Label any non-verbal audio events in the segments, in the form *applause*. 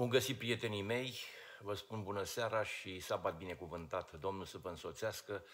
Bun găsit, prietenii mei, vă spun bună seara și sabat binecuvântat. Domnul să vă însoțească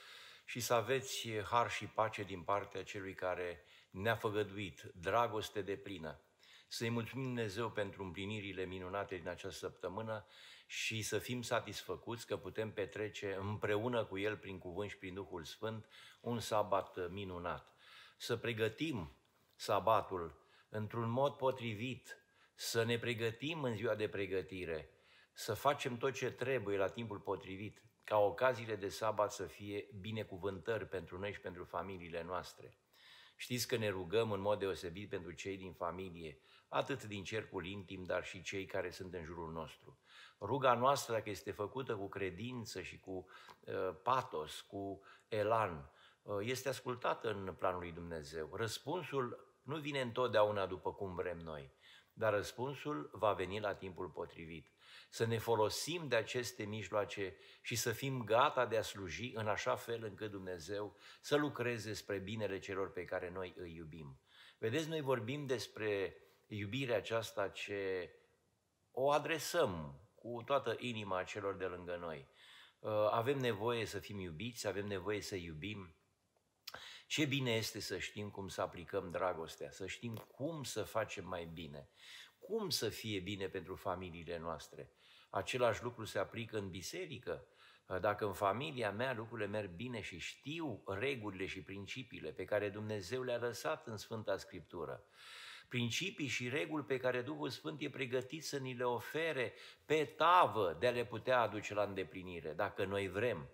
și să aveți har și pace din partea celui care ne-a făgăduit dragoste de plină. Să-i mulțumim Dumnezeu pentru împlinirile minunate din această săptămână și să fim satisfăcuți că putem petrece împreună cu El prin cuvânt și prin Duhul Sfânt un sabat minunat. Să pregătim sabatul într-un mod potrivit, să ne pregătim în ziua de pregătire, să facem tot ce trebuie la timpul potrivit, ca ocaziile de sabat să fie binecuvântări pentru noi și pentru familiile noastre. Știți că ne rugăm în mod deosebit pentru cei din familie, atât din cercul intim, dar și cei care sunt în jurul nostru. Ruga noastră, dacă este făcută cu credință și cu uh, patos, cu elan, uh, este ascultată în planul lui Dumnezeu. Răspunsul nu vine întotdeauna după cum vrem noi, dar răspunsul va veni la timpul potrivit. Să ne folosim de aceste mijloace și să fim gata de a sluji în așa fel încât Dumnezeu să lucreze spre binele celor pe care noi îi iubim. Vedeți, noi vorbim despre iubirea aceasta ce o adresăm cu toată inima celor de lângă noi. Uh, avem nevoie să fim iubiți, avem nevoie să iubim, ce bine este să știm cum să aplicăm dragostea, să știm cum să facem mai bine, cum să fie bine pentru familiile noastre. Același lucru se aplică în biserică. Dacă în familia mea lucrurile merg bine și știu regulile și principiile pe care Dumnezeu le-a lăsat în Sfânta Scriptură, principii și reguli pe care Duhul Sfânt e pregătit să ni le ofere pe tavă de a le putea aduce la îndeplinire, dacă noi vrem.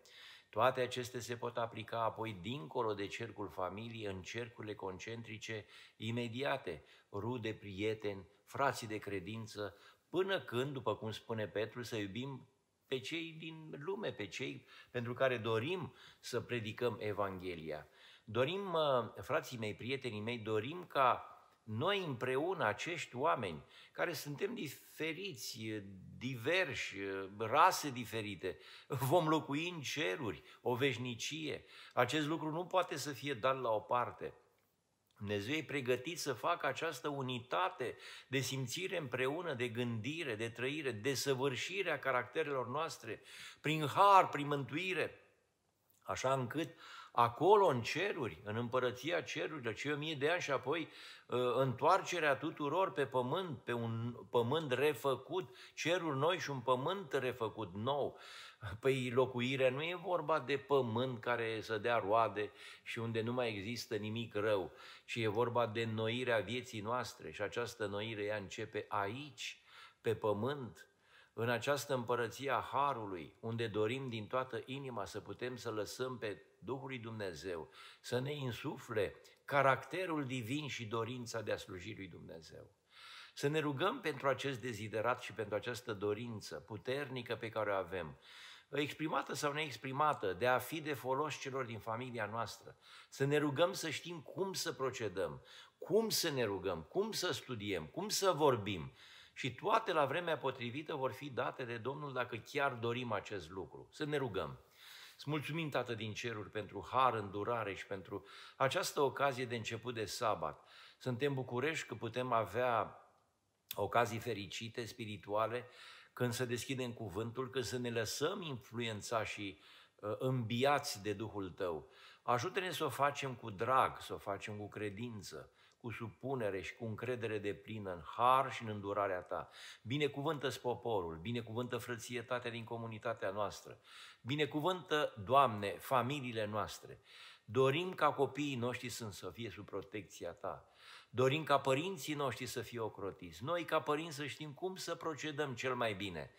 Toate acestea se pot aplica apoi dincolo de cercul familiei, în cercurile concentrice imediate, rude, prieteni, frații de credință, până când, după cum spune Petru, să iubim pe cei din lume, pe cei pentru care dorim să predicăm Evanghelia. Dorim, uh, frații mei, prietenii mei, dorim ca noi împreună, acești oameni, care suntem diferiți, diversi, rase diferite, vom locui în ceruri o veșnicie. Acest lucru nu poate să fie dat la o parte. Dumnezeu e pregătit să facă această unitate de simțire împreună, de gândire, de trăire, de săvârșire a caracterelor noastre, prin har, prin mântuire, așa încât acolo în ceruri, în împărăția cerurilor, cei o mie de ani și apoi ă, întoarcerea tuturor pe pământ, pe un pământ refăcut, ceruri noi și un pământ refăcut nou. Păi locuirea nu e vorba de pământ care să dea roade și unde nu mai există nimic rău, ci e vorba de noirea vieții noastre și această noire ea începe aici, pe pământ, în această împărăție a Harului, unde dorim din toată inima să putem să lăsăm pe Duhului Dumnezeu să ne insufle caracterul divin și dorința de a sluji lui Dumnezeu. Să ne rugăm pentru acest deziderat și pentru această dorință puternică pe care o avem, exprimată sau neexprimată, de a fi de folos celor din familia noastră. Să ne rugăm să știm cum să procedăm, cum să ne rugăm, cum să studiem, cum să vorbim. Și toate la vremea potrivită vor fi date de Domnul dacă chiar dorim acest lucru. Să ne rugăm. Îți mulțumim, Tată din ceruri, pentru har, îndurare și pentru această ocazie de început de sabat. Suntem bucurești că putem avea ocazii fericite, spirituale, când să deschidem cuvântul, când să ne lăsăm influența și uh, ă, îmbiați de Duhul Tău. Ajută-ne să o facem cu drag, să o facem cu credință, cu supunere și cu încredere de plină în har și în îndurarea ta. binecuvântă poporul, binecuvântă frățietatea din comunitatea noastră, binecuvântă, Doamne, familiile noastre. Dorim ca copiii noștri să fie sub protecția ta. Dorim ca părinții noștri să fie ocrotiți. Noi, ca părinți, să știm cum să procedăm cel mai bine.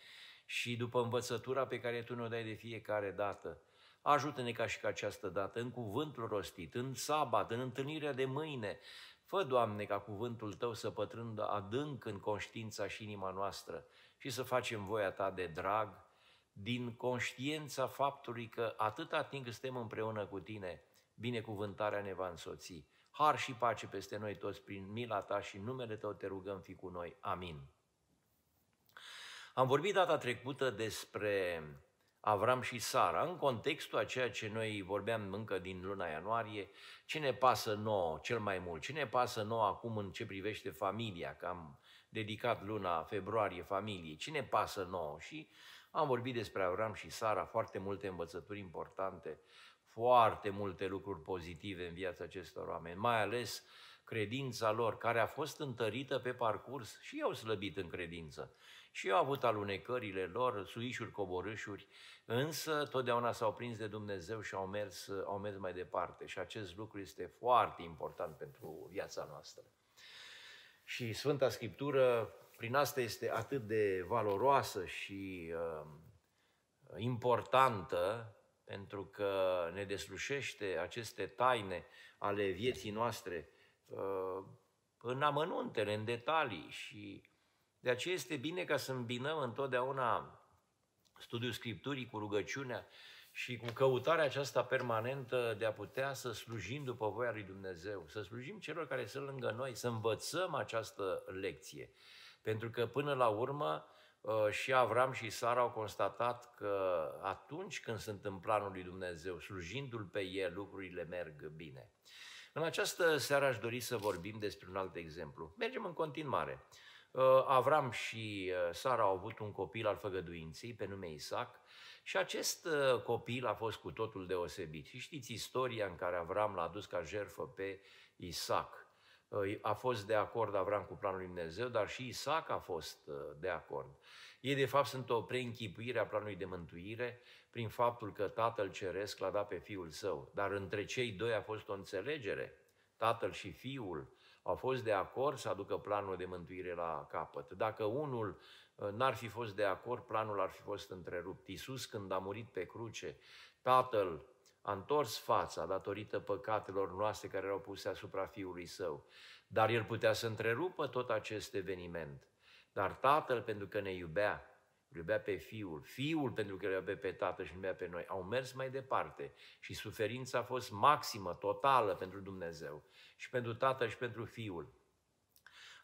Și după învățătura pe care tu ne-o dai de fiecare dată, ajută-ne ca și ca această dată, în cuvântul rostit, în sabat, în întâlnirea de mâine, Fă, Doamne, ca cuvântul Tău să pătrândă adânc în conștiința și inima noastră și să facem voia Ta de drag, din conștiința faptului că atâta timp cât suntem împreună cu Tine, binecuvântarea ne va însoți. Har și pace peste noi toți prin mila Ta și în numele Tău te rugăm, fi cu noi. Amin. Am vorbit data trecută despre Avram și Sara, în contextul a ceea ce noi vorbeam încă din luna ianuarie, ce ne pasă nouă cel mai mult, ce ne pasă nouă acum în ce privește familia, că am dedicat luna februarie familiei, ce ne pasă nouă și am vorbit despre Avram și Sara, foarte multe învățături importante, foarte multe lucruri pozitive în viața acestor oameni, mai ales credința lor, care a fost întărită pe parcurs și eu slăbit în credință și au avut alunecările lor, suișuri, coborâșuri, însă totdeauna s-au prins de Dumnezeu și au mers, au mers mai departe. Și acest lucru este foarte important pentru viața noastră. Și Sfânta Scriptură, prin asta este atât de valoroasă și uh, importantă, pentru că ne deslușește aceste taine ale vieții noastre uh, în amănuntele, în detalii și de aceea este bine ca să îmbinăm întotdeauna studiul Scripturii cu rugăciunea și cu căutarea aceasta permanentă de a putea să slujim după voia lui Dumnezeu, să slujim celor care sunt lângă noi, să învățăm această lecție. Pentru că până la urmă uh, și Avram și Sara au constatat că atunci când sunt în planul lui Dumnezeu, slujindu-L pe El, lucrurile merg bine. În această seară aș dori să vorbim despre un alt exemplu. Mergem în continuare Uh, Avram și uh, Sara au avut un copil al făgăduinței pe nume Isaac și acest uh, copil a fost cu totul deosebit. Și știți istoria în care Avram l-a adus ca jerfă pe Isaac. A fost de acord Avram cu planul lui Dumnezeu, dar și Isaac a fost de acord. Ei, de fapt, sunt o preînchipuire a planului de mântuire prin faptul că Tatăl Ceresc l-a dat pe Fiul Său. Dar între cei doi a fost o înțelegere. Tatăl și Fiul au fost de acord să aducă planul de mântuire la capăt. Dacă unul uh, n-ar fi fost de acord, planul ar fi fost întrerupt. Iisus, când a murit pe cruce, Tatăl a întors fața datorită păcatelor noastre care erau puse asupra Fiului Său. Dar El putea să întrerupă tot acest eveniment. Dar Tatăl, pentru că ne iubea, îl iubea pe fiul, fiul pentru că îl iubea pe tată și îl iubea pe noi, au mers mai departe și suferința a fost maximă, totală pentru Dumnezeu și pentru tată și pentru fiul.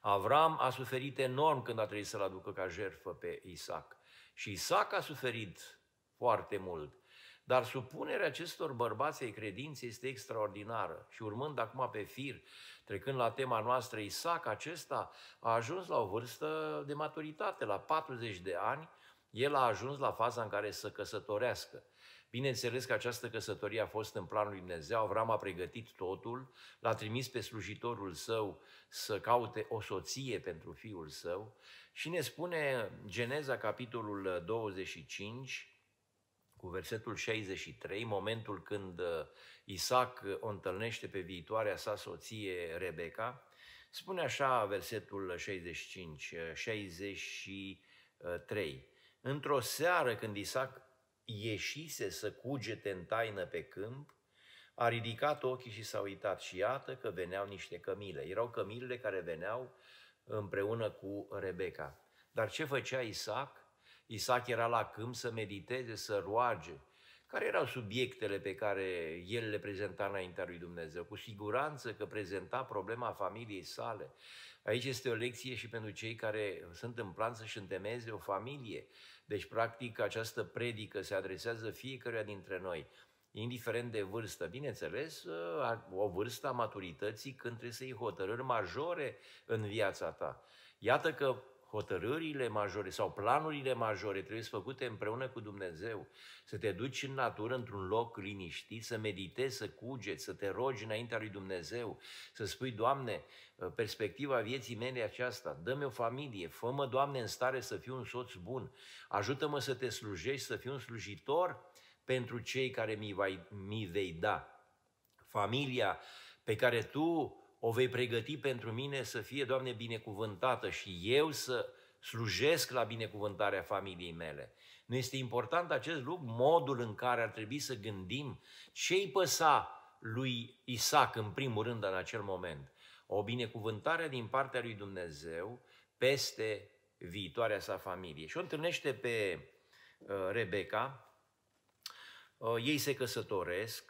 Avram a suferit enorm când a trebuit să-l aducă ca jertfă pe Isaac. Și Isaac a suferit foarte mult. Dar supunerea acestor bărbați ai credinței este extraordinară. Și urmând acum pe fir, trecând la tema noastră, Isaac acesta a ajuns la o vârstă de maturitate, la 40 de ani, el a ajuns la faza în care să căsătorească. Bineînțeles că această căsătorie a fost în planul lui Dumnezeu, Avram a pregătit totul, l-a trimis pe slujitorul său să caute o soție pentru fiul său și ne spune Geneza, capitolul 25, cu versetul 63, momentul când uh, Isaac uh, o întâlnește pe viitoarea sa soție Rebecca, spune așa versetul 65, 63, Într-o seară când Isaac ieșise să cugete în taină pe câmp, a ridicat ochii și s-a uitat și iată că veneau niște cămile. Erau cămilele care veneau împreună cu Rebecca. Dar ce făcea Isaac? Isaac era la câmp să mediteze, să roage, care erau subiectele pe care el le prezenta înaintea lui Dumnezeu? Cu siguranță că prezenta problema familiei sale. Aici este o lecție și pentru cei care sunt în plan să-și întemeze o familie. Deci, practic, această predică se adresează fiecăruia dintre noi indiferent de vârstă. Bineînțeles, o vârstă a maturității când trebuie să iei hotărâri majore în viața ta. Iată că hotărârile majore sau planurile majore trebuie să făcute împreună cu Dumnezeu. Să te duci în natură, într-un loc liniștit, să meditezi, să cugeți, să te rogi înaintea lui Dumnezeu, să spui, Doamne, perspectiva vieții mele aceasta, dă-mi o familie, fă-mă, Doamne, în stare să fiu un soț bun, ajută-mă să te slujești, să fiu un slujitor pentru cei care mi, vai, mi vei da. Familia pe care tu o vei pregăti pentru mine să fie, Doamne, binecuvântată și eu să slujesc la binecuvântarea familiei mele. Nu este important acest lucru, modul în care ar trebui să gândim ce-i păsa lui Isaac în primul rând în acel moment. O binecuvântare din partea lui Dumnezeu peste viitoarea sa familie. Și o întâlnește pe uh, Rebecca, uh, ei se căsătoresc,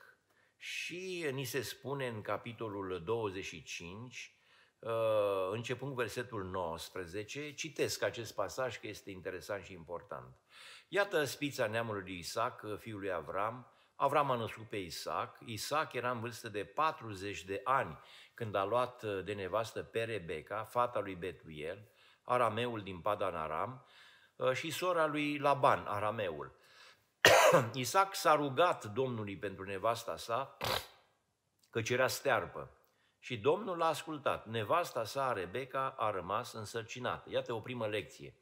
și ni se spune în capitolul 25, uh, începând cu versetul 19, citesc acest pasaj că este interesant și important. Iată spița neamului Isaac, fiul lui Avram, Avram a născut pe Isaac, Isaac era în vârstă de 40 de ani când a luat uh, de nevastă pe Rebecca, fata lui Betuel, arameul din Padan Aram, uh, și sora lui Laban, arameul. *coughs* Isaac s-a rugat Domnului pentru nevasta sa că cerea stearpă și Domnul l-a ascultat. Nevasta sa, Rebecca, a rămas însărcinată. Iată o primă lecție.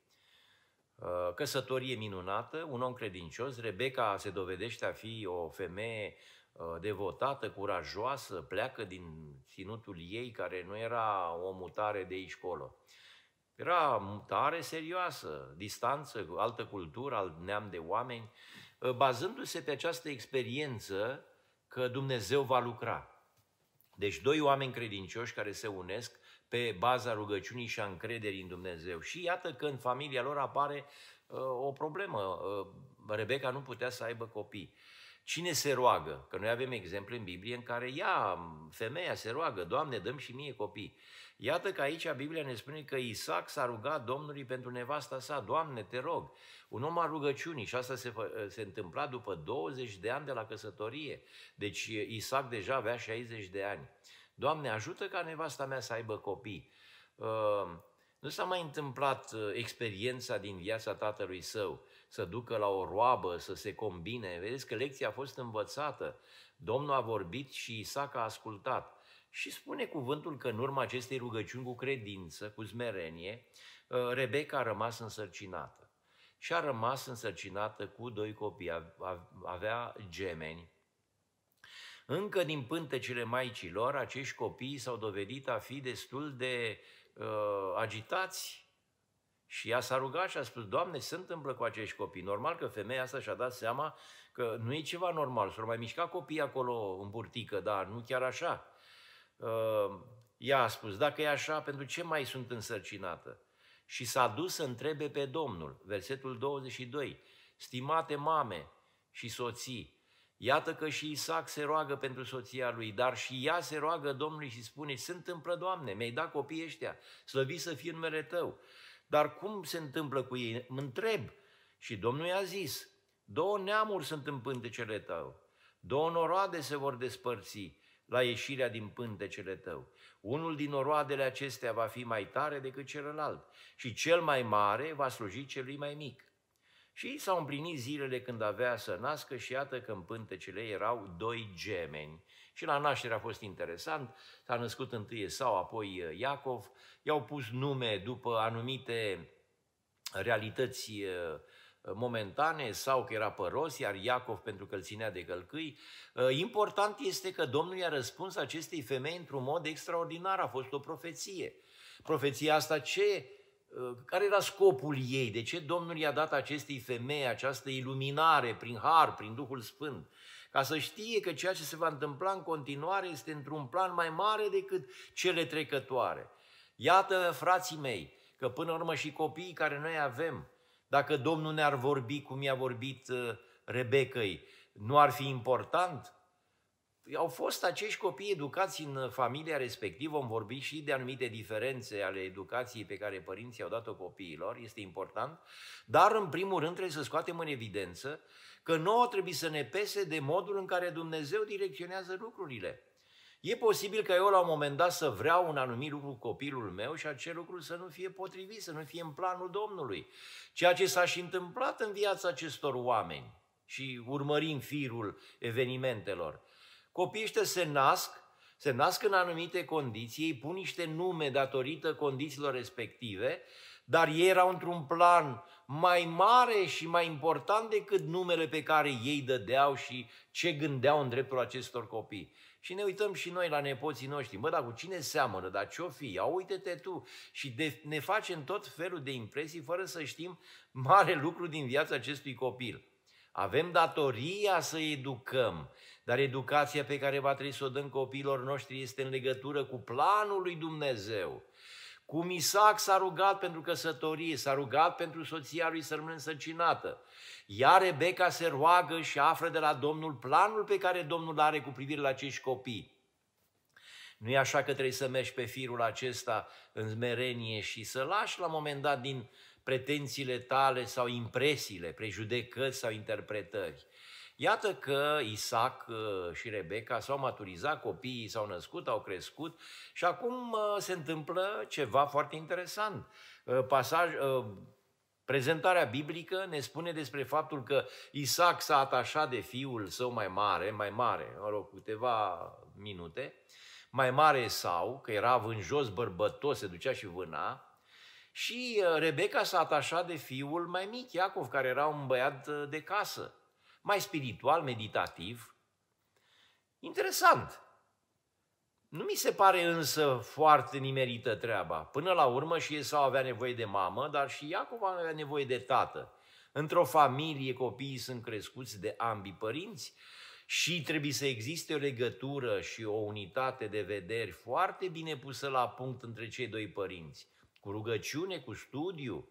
Uh, căsătorie minunată, un om credincios, Rebecca se dovedește a fi o femeie uh, devotată, curajoasă, pleacă din ținutul ei, care nu era o mutare de aici colo. Era mutare serioasă, distanță, altă cultură, alt neam de oameni Uh, bazându-se pe această experiență că Dumnezeu va lucra. Deci doi oameni credincioși care se unesc pe baza rugăciunii și a încrederii în Dumnezeu. Și iată că în familia lor apare uh, o problemă. Uh, Rebecca nu putea să aibă copii. Uh, Cine se roagă? Că noi avem exemple în Biblie în care ea, femeia, se roagă, Doamne, dăm și mie copii. Iată că aici Biblia ne spune că Isaac s-a rugat Domnului pentru nevasta sa, Doamne, te rog, un om a rugăciunii și asta se, se întâmpla după 20 de ani de la căsătorie. Deci Isaac deja avea 60 de ani. Doamne, ajută ca nevasta mea să aibă copii. Uh, nu s-a mai întâmplat uh, experiența din viața tatălui său să ducă la o roabă, să se combine. Vedeți că lecția a fost învățată. Domnul a vorbit și Isaac a ascultat. Și spune cuvântul că în urma acestei rugăciuni cu credință, cu smerenie, uh, Rebecca a rămas însărcinată. Și a rămas însărcinată cu doi copii, avea gemeni. Încă din pântecele maicilor, acești copii s-au dovedit a fi destul de uh, agitați, și ea s-a rugat și a spus, Doamne, se întâmplă cu acești copii. Normal că femeia asta și-a dat seama că nu e ceva normal. S-au mai mișcat copiii acolo în burtică, dar nu chiar așa. Uh, ea a spus, dacă e așa, pentru ce mai sunt însărcinată? Și s-a dus să întrebe pe Domnul, versetul 22, Stimate mame și soții, Iată că și Isaac se roagă pentru soția lui, dar și ea se roagă Domnului și spune, se întâmplă, Doamne, mi-ai dat copiii ăștia, slăvi să fie numele Tău. Dar cum se întâmplă cu ei? Mă întreb. Și Domnul i-a zis, două neamuri sunt în pântecele tău, două noroade se vor despărți la ieșirea din pântecele tău. Unul din noroadele acestea va fi mai tare decât celălalt și cel mai mare va sluji celui mai mic. Și s-au împlinit zilele când avea să nască și iată că în pântecele erau doi gemeni și la naștere a fost interesant, s-a născut întâi sau apoi uh, Iacov, i-au pus nume după anumite realități uh, momentane sau că era păros, iar Iacov pentru că îl ținea de călcâi. Uh, important este că Domnul i-a răspuns acestei femei într-un mod extraordinar, a fost o profeție. Profeția asta ce care era scopul ei? De ce Domnul i-a dat acestei femei această iluminare prin har, prin Duhul Sfânt? ca să știe că ceea ce se va întâmpla în continuare este într-un plan mai mare decât cele trecătoare. Iată, frații mei, că până la urmă și copiii care noi avem, dacă Domnul ne-ar vorbi cum i-a vorbit uh, Rebecăi, nu ar fi important? au fost acești copii educați în familia respectivă, vom vorbi și de anumite diferențe ale educației pe care părinții au dat-o copiilor, este important, dar în primul rând trebuie să scoatem în evidență că nouă trebuie să ne pese de modul în care Dumnezeu direcționează lucrurile. E posibil că eu la un moment dat să vreau un anumit lucru cu copilul meu și acel lucru să nu fie potrivit, să nu fie în planul Domnului. Ceea ce s-a și întâmplat în viața acestor oameni și urmărim firul evenimentelor. Copiii ăștia se nasc, se nasc în anumite condiții, ei pun niște nume datorită condițiilor respective, dar ei erau într-un plan mai mare și mai important decât numele pe care ei dădeau și ce gândeau în dreptul acestor copii. Și ne uităm și noi la nepoții noștri. Mă, dar cu cine seamănă? Dar ce-o fi? Ia uite-te tu! Și de, ne facem tot felul de impresii fără să știm mare lucru din viața acestui copil. Avem datoria să educăm, dar educația pe care va trebui să o dăm copiilor noștri este în legătură cu planul lui Dumnezeu. Cum Isaac s-a rugat pentru căsătorie, s-a rugat pentru soția lui să rămână însărcinată. Iar Rebecca se roagă și află de la Domnul planul pe care Domnul are cu privire la acești copii. Nu e așa că trebuie să mergi pe firul acesta în smerenie și să lași la un moment dat din pretențiile tale sau impresiile, prejudecăți sau interpretări. Iată că Isaac uh, și Rebecca s-au maturizat, copiii s-au născut, au crescut și acum uh, se întâmplă ceva foarte interesant. Uh, pasaj, Prezentarea biblică ne spune despre faptul că Isaac s-a atașat de fiul său mai mare, mai mare, mă rog, câteva minute, mai mare sau, că era vânjos, bărbătos, se ducea și vâna, și Rebecca s-a atașat de fiul mai mic, Iacov, care era un băiat de casă mai spiritual, meditativ. Interesant. Nu mi se pare însă foarte nimerită treaba. Până la urmă și Esau avea nevoie de mamă, dar și Iacov avea nevoie de tată. Într-o familie copiii sunt crescuți de ambii părinți și trebuie să existe o legătură și o unitate de vederi foarte bine pusă la punct între cei doi părinți, cu rugăciune, cu studiu,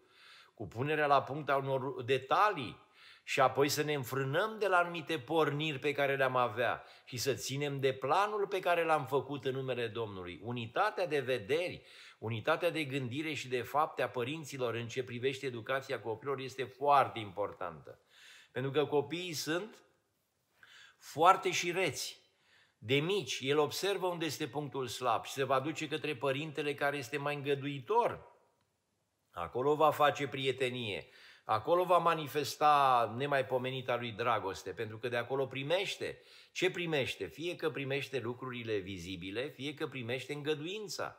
cu punerea la punct a unor detalii, și apoi să ne înfrânăm de la anumite porniri pe care le-am avea și să ținem de planul pe care l-am făcut în numele Domnului. Unitatea de vederi, unitatea de gândire și de fapte a părinților în ce privește educația copilor este foarte importantă. Pentru că copiii sunt foarte și reți. De mici, el observă unde este punctul slab și se va duce către părintele care este mai îngăduitor. Acolo va face prietenie Acolo va manifesta nemaipomenita lui dragoste, pentru că de acolo primește. Ce primește? Fie că primește lucrurile vizibile, fie că primește îngăduința.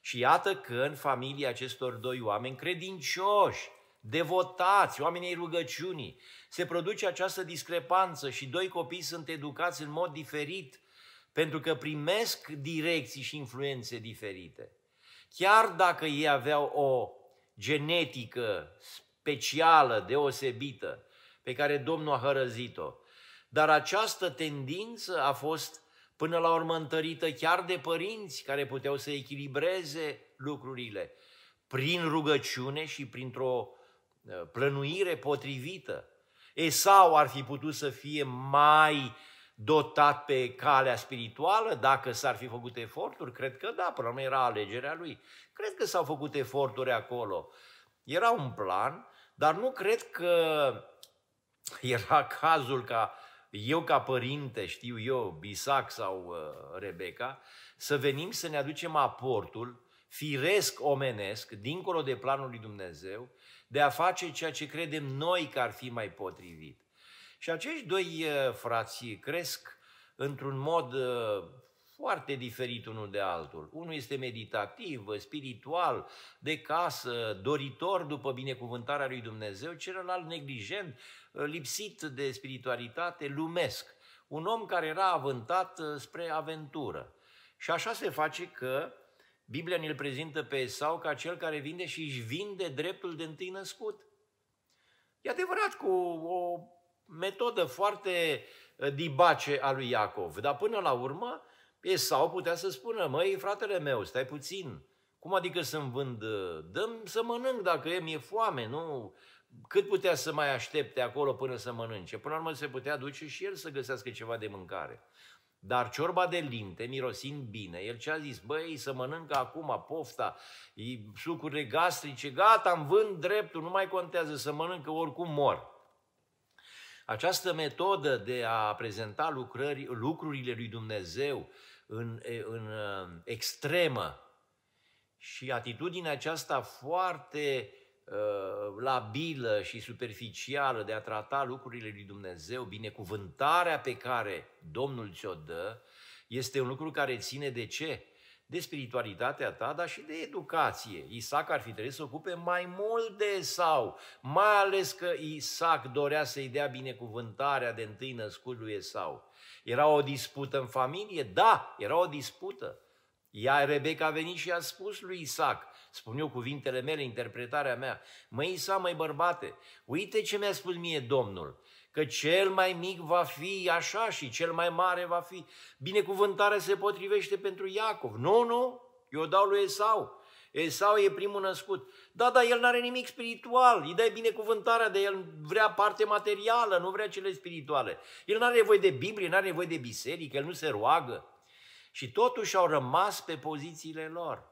Și iată că în familia acestor doi oameni credincioși, devotați, oamenii rugăciunii, se produce această discrepanță și doi copii sunt educați în mod diferit, pentru că primesc direcții și influențe diferite. Chiar dacă ei aveau o genetică specială, deosebită, pe care Domnul a hărăzit-o. Dar această tendință a fost până la urmă întărită chiar de părinți care puteau să echilibreze lucrurile prin rugăciune și printr-o uh, plănuire potrivită. Esau ar fi putut să fie mai dotat pe calea spirituală dacă s-ar fi făcut eforturi? Cred că da, până la era alegerea lui. Cred că s-au făcut eforturi acolo. Era un plan, dar nu cred că era *laughs* cazul ca eu ca părinte, știu eu, Bisac sau uh, Rebecca, să venim să ne aducem aportul firesc omenesc, dincolo de planul lui Dumnezeu, de a face ceea ce credem noi că ar fi mai potrivit. Și acești doi uh, frații cresc într-un mod uh, foarte diferit unul de altul. Unul este meditativ, spiritual, de casă, doritor după binecuvântarea lui Dumnezeu, celălalt neglijent, lipsit de spiritualitate, lumesc. Un om care era avântat uh, spre aventură. Și așa se face că Biblia ne-l prezintă pe Esau ca cel care vinde și își vinde dreptul de întâi născut. E adevărat cu o metodă foarte uh, dibace a lui Iacov, dar până la urmă E, sau putea să spună, măi, fratele meu, stai puțin, cum adică să-mi vând? Ă, dăm să mănânc dacă e, mi-e foame, nu? Cât putea să mai aștepte acolo până să mănânce? Până la urmă se putea duce și el să găsească ceva de mâncare. Dar ciorba de linte, mirosind bine, el ce a zis? Băi, să mănâncă acum pofta, sucurile gastrice, gata, Am vând dreptul, nu mai contează, să mănâncă oricum mor. Această metodă de a prezenta lucrări, lucrurile lui Dumnezeu în, în uh, extremă. Și atitudinea aceasta foarte uh, labilă și superficială de a trata lucrurile lui Dumnezeu, binecuvântarea pe care Domnul ți-o dă, este un lucru care ține de ce? de spiritualitatea ta, dar și de educație. Isaac ar fi trebuit să ocupe mai mult de sau, mai ales că Isaac dorea să-i dea binecuvântarea de întâi născut lui Esau. Era o dispută în familie? Da, era o dispută. Ia Rebecca, a venit și a spus lui Isaac, spun eu cuvintele mele, interpretarea mea, măi Isaac, măi bărbate, uite ce mi-a spus mie Domnul, că cel mai mic va fi așa și cel mai mare va fi. Binecuvântarea se potrivește pentru Iacov. Nu, nu, eu dau lui Esau. Esau e primul născut. Da, dar el nu are nimic spiritual. Îi dai binecuvântarea de el, vrea parte materială, nu vrea cele spirituale. El nu are nevoie de Biblie, nu are nevoie de biserică, el nu se roagă. Și totuși au rămas pe pozițiile lor.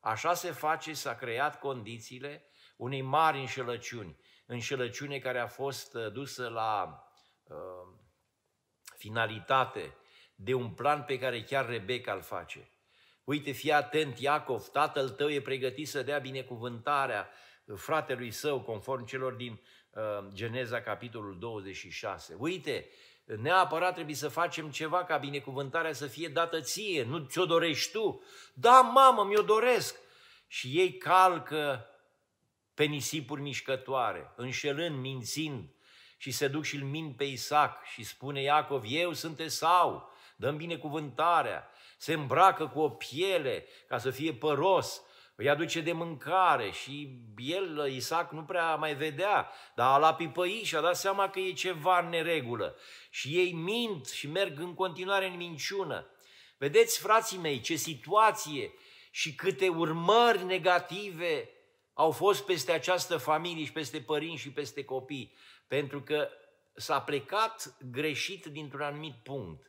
Așa se face, s-a creat condițiile unei mari înșelăciuni înșelăciune care a fost uh, dusă la uh, finalitate de un plan pe care chiar Rebecca îl face. Uite, fii atent, Iacov, tatăl tău e pregătit să dea binecuvântarea uh, fratelui său, conform celor din uh, Geneza, capitolul 26. Uite, neapărat trebuie să facem ceva ca binecuvântarea să fie dată ție, nu ți-o dorești tu. Da, mamă, mi-o doresc. Și ei calcă pe nisipuri mișcătoare, înșelând, mințind, și se duc și îl min pe Isaac și spune Iacov, eu sunt sau? dăm binecuvântarea, se îmbracă cu o piele ca să fie păros, îi aduce de mâncare și el, Isaac, nu prea mai vedea, dar a la pipăi și a dat seama că e ceva în neregulă. Și ei mint și merg în continuare în minciună. Vedeți, frații mei, ce situație și câte urmări negative au fost peste această familie și peste părinți și peste copii, pentru că s-a plecat greșit dintr-un anumit punct.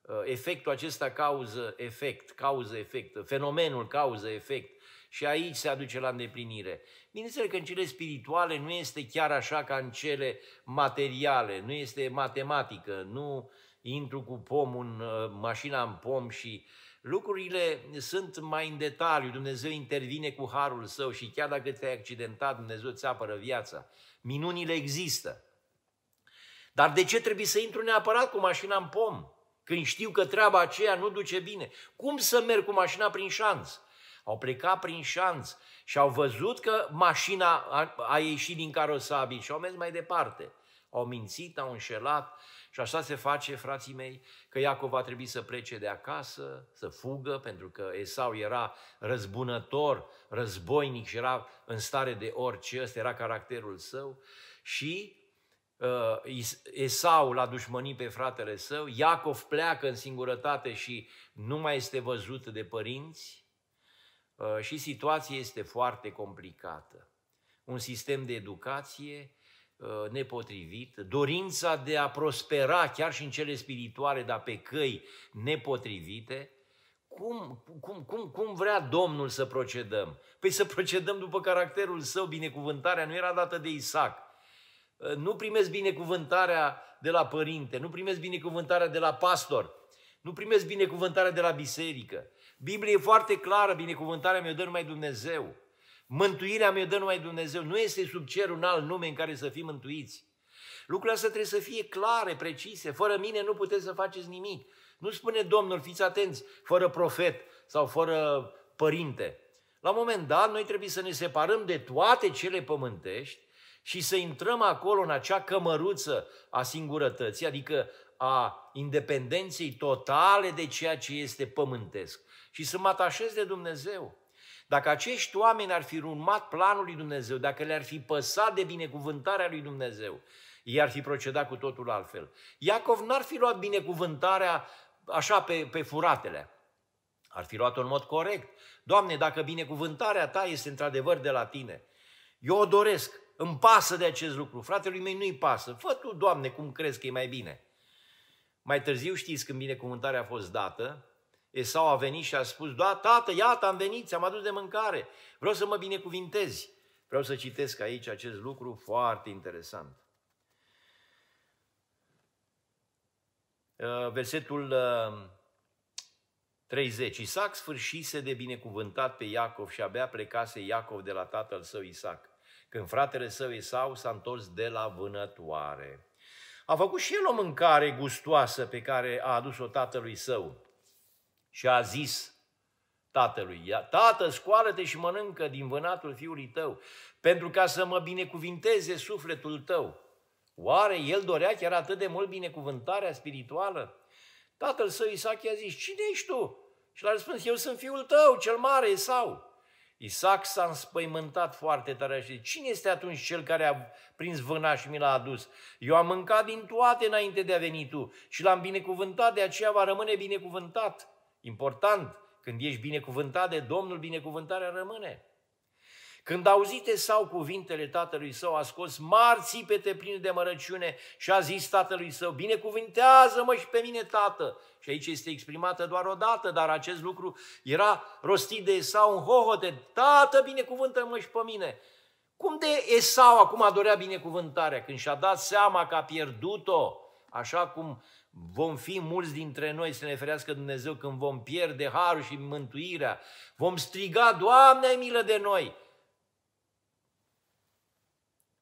Uh, efectul acesta cauză-efect, cauză-efect, fenomenul cauză-efect și aici se aduce la îndeplinire. Bineînțeles că în cele spirituale nu este chiar așa ca în cele materiale, nu este matematică, nu intru cu pomul în uh, mașina în pom și uh, Lucrurile sunt mai în detaliu, Dumnezeu intervine cu harul său și chiar dacă te-ai accidentat, Dumnezeu îți apără viața. Minunile există. Dar de ce trebuie să intru neapărat cu mașina în pom? Când știu că treaba aceea nu duce bine. Cum să merg cu mașina prin șanț? Au plecat prin șanț și au văzut că mașina a, ieșit din carosabil și au mers mai departe. Au mințit, au înșelat, și așa se face, frații mei, că Iacov a trebuit să plece de acasă, să fugă, pentru că Esau era răzbunător, războinic și era în stare de orice, ăsta era caracterul său. Și uh, Esau l-a dușmănit pe fratele său, Iacov pleacă în singurătate și nu mai este văzut de părinți uh, și situația este foarte complicată. Un sistem de educație Uh, nepotrivit, dorința de a prospera chiar și în cele spirituale, dar pe căi nepotrivite, cum, cum, cum, cum vrea Domnul să procedăm? Păi să procedăm după caracterul său, binecuvântarea nu era dată de Isaac. Uh, nu primesc binecuvântarea de la părinte, nu primesc binecuvântarea de la pastor, nu primesc binecuvântarea de la biserică. Biblia e foarte clară, binecuvântarea mi-o dă numai Dumnezeu. Mântuirea mi-o dă numai Dumnezeu. Nu este sub cer un alt nume în care să fim mântuiți. Lucrurile astea trebuie să fie clare, precise. Fără mine nu puteți să faceți nimic. Nu spune Domnul, fiți atenți, fără profet sau fără părinte. La un moment dat, noi trebuie să ne separăm de toate cele pământești și să intrăm acolo în acea cămăruță a singurătății, adică a independenței totale de ceea ce este pământesc și să mă atașez de Dumnezeu. Dacă acești oameni ar fi urmat planul lui Dumnezeu, dacă le-ar fi păsat de binecuvântarea lui Dumnezeu, ei ar fi procedat cu totul altfel. Iacov n-ar fi luat binecuvântarea așa pe, pe furatele. Ar fi luat-o în mod corect. Doamne, dacă binecuvântarea ta este într-adevăr de la tine, eu o doresc, îmi pasă de acest lucru. Fratelui meu nu-i pasă. Fă tu, Doamne, cum crezi că e mai bine. Mai târziu știți când binecuvântarea a fost dată, Esau a venit și a spus, da, tată, iată, am venit, ți-am adus de mâncare, vreau să mă binecuvintezi. Vreau să citesc aici acest lucru foarte interesant. Uh, versetul 30. Uh, Isaac sfârșise de binecuvântat pe Iacov și abia plecase Iacov de la tatăl său Isaac, când fratele său Isau s-a întors de la vânătoare. A făcut și el o mâncare gustoasă pe care a adus-o tatălui său și a zis tatălui, Tată, scoală-te și mănâncă din vânatul fiului tău, pentru ca să mă binecuvinteze sufletul tău. Oare el dorea chiar atât de mult binecuvântarea spirituală? Tatăl său Isaac i-a zis, cine ești tu? Și l-a răspuns, eu sunt fiul tău, cel mare, sau. Isaac s-a înspăimântat foarte tare și cine este atunci cel care a prins vâna și mi l-a adus? Eu am mâncat din toate înainte de a veni tu și l-am binecuvântat, de aceea va rămâne binecuvântat. Important, când ești binecuvântat de Domnul, binecuvântarea rămâne. Când auzite sau cuvintele tatălui său, a scos marții pe te plin de mărăciune și a zis tatălui său, binecuvintează-mă și pe mine, tată. Și aici este exprimată doar o dată, dar acest lucru era rostit de sau în hohote, tată, binecuvântă-mă și pe mine. Cum de Esau acum dorea binecuvântarea, când și-a dat seama că a pierdut-o, așa cum Vom fi mulți dintre noi să ne ferească Dumnezeu când vom pierde harul și mântuirea. Vom striga, Doamne, ai milă de noi!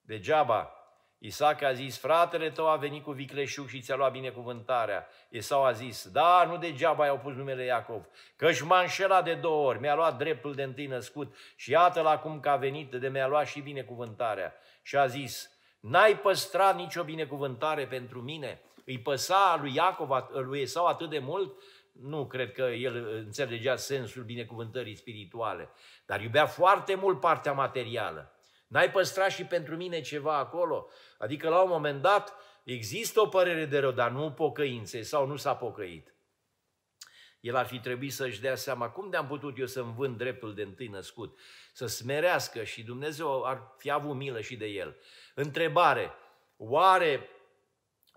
Degeaba, Isaac a zis, fratele tău a venit cu vicleșug și ți-a luat binecuvântarea. Esau a zis, da, nu degeaba i-au pus numele Iacov, și m-a înșelat de două ori, mi-a luat dreptul de întâi născut și iată-l acum că a venit de mi-a luat și binecuvântarea. Și a zis, n-ai păstrat nicio binecuvântare pentru mine?' îi păsa lui Iacov, lui Esau atât de mult, nu cred că el înțelegea sensul binecuvântării spirituale, dar iubea foarte mult partea materială. N-ai păstrat și pentru mine ceva acolo? Adică la un moment dat există o părere de rău, dar nu pocăințe sau nu s-a pocăit. El ar fi trebuit să-și dea seama cum de-am putut eu să-mi vând dreptul de întâi născut, să smerească și Dumnezeu ar fi avut milă și de el. Întrebare, oare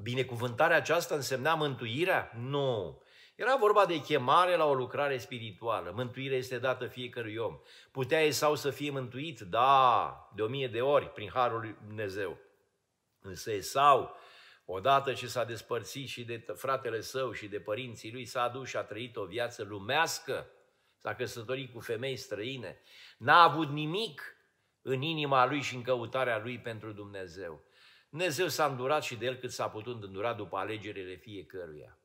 binecuvântarea aceasta însemna mântuirea? Nu. Era vorba de chemare la o lucrare spirituală. Mântuirea este dată fiecărui om. Putea sau să fie mântuit? Da, de o mie de ori, prin Harul lui Dumnezeu. Însă sau odată ce s-a despărțit și de fratele său și de părinții lui, s-a dus și a trăit o viață lumească, s-a căsătorit cu femei străine, n-a avut nimic în inima lui și în căutarea lui pentru Dumnezeu. Dumnezeu s-a îndurat și de el cât s-a putut îndura după alegerile fiecăruia.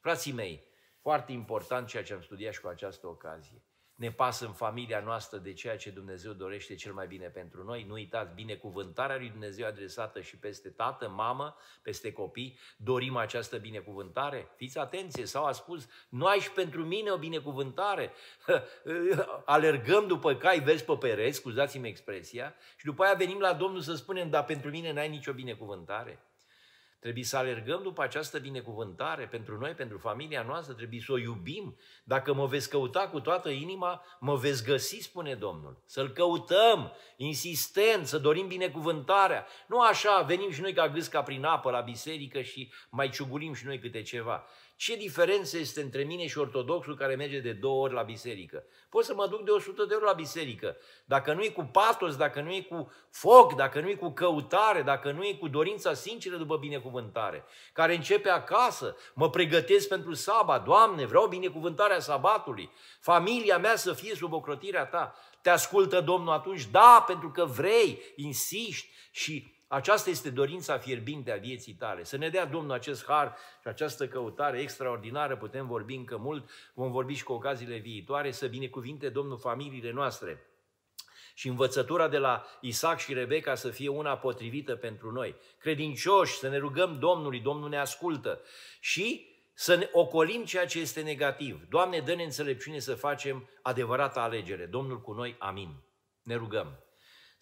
Frații mei, foarte important ceea ce am studiat și cu această ocazie ne pasă în familia noastră de ceea ce Dumnezeu dorește cel mai bine pentru noi. Nu uitați, binecuvântarea lui Dumnezeu adresată și peste tată, mamă, peste copii. Dorim această binecuvântare? Fiți atenție, sau a spus, nu ai și pentru mine o binecuvântare. *laughs* Alergăm după cai, vezi pe pereți, scuzați-mi expresia, și după aia venim la Domnul să spunem, dar pentru mine n-ai nicio binecuvântare. Trebuie să alergăm după această binecuvântare pentru noi, pentru familia noastră, trebuie să o iubim. Dacă mă veți căuta cu toată inima, mă veți găsi, spune Domnul. Să-L căutăm, insistent, să dorim binecuvântarea. Nu așa, venim și noi ca gâsca prin apă la biserică și mai ciugulim și noi câte ceva. Ce diferență este între mine și ortodoxul care merge de două ori la biserică? Pot să mă duc de 100 de ori la biserică. Dacă nu e cu patos, dacă nu e cu foc, dacă nu e cu căutare, dacă nu e cu dorința sinceră după binecuvântare, care începe acasă, mă pregătesc pentru sabat, Doamne, vreau binecuvântarea sabatului, familia mea să fie sub ocrotirea Ta. Te ascultă Domnul atunci? Da, pentru că vrei, insiști și aceasta este dorința fierbinte a vieții tale. Să ne dea Domnul acest har și această căutare extraordinară, putem vorbi încă mult, vom vorbi și cu ocaziile viitoare, să binecuvinte Domnul familiile noastre. Și învățătura de la Isaac și Rebecca să fie una potrivită pentru noi. Credincioși, să ne rugăm Domnului, Domnul ne ascultă. Și să ne ocolim ceea ce este negativ. Doamne, dă-ne înțelepciune să facem adevărata alegere. Domnul cu noi, amin. Ne rugăm.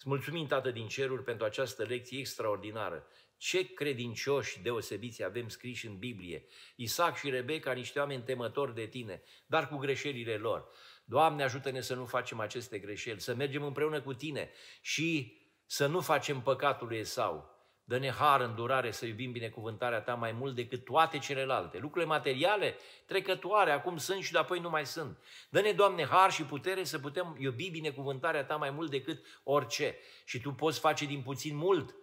Îți mulțumim, Tată din ceruri, pentru această lecție extraordinară. Ce credincioși deosebiți avem scriși în Biblie. Isaac și Rebecca, niște oameni temători de tine, dar cu greșelile lor. Doamne, ajută-ne să nu facem aceste greșeli, să mergem împreună cu tine și să nu facem păcatul lui Esau, Dă-ne har, îndurare să iubim binecuvântarea ta mai mult decât toate celelalte. Lucrurile materiale trecătoare, acum sunt și de apoi nu mai sunt. Dă-ne, Doamne, har și putere să putem iubi binecuvântarea ta mai mult decât orice. Și tu poți face din puțin mult,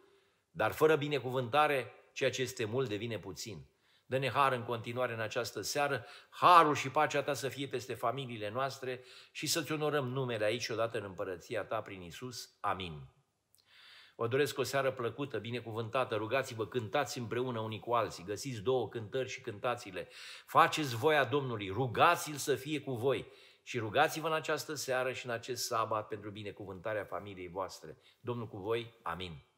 dar fără binecuvântare, ceea ce este mult devine puțin. Dă-ne har în continuare în această seară, harul și pacea ta să fie peste familiile noastre și să-ți onorăm numele aici odată în împărăția ta prin Isus. Amin. Vă doresc o seară plăcută, binecuvântată, rugați-vă, cântați împreună unii cu alții, găsiți două cântări și cântați-le. Faceți voia Domnului, rugați-l să fie cu voi și rugați-vă în această seară și în acest sabat pentru binecuvântarea familiei voastre. Domnul cu voi, amin.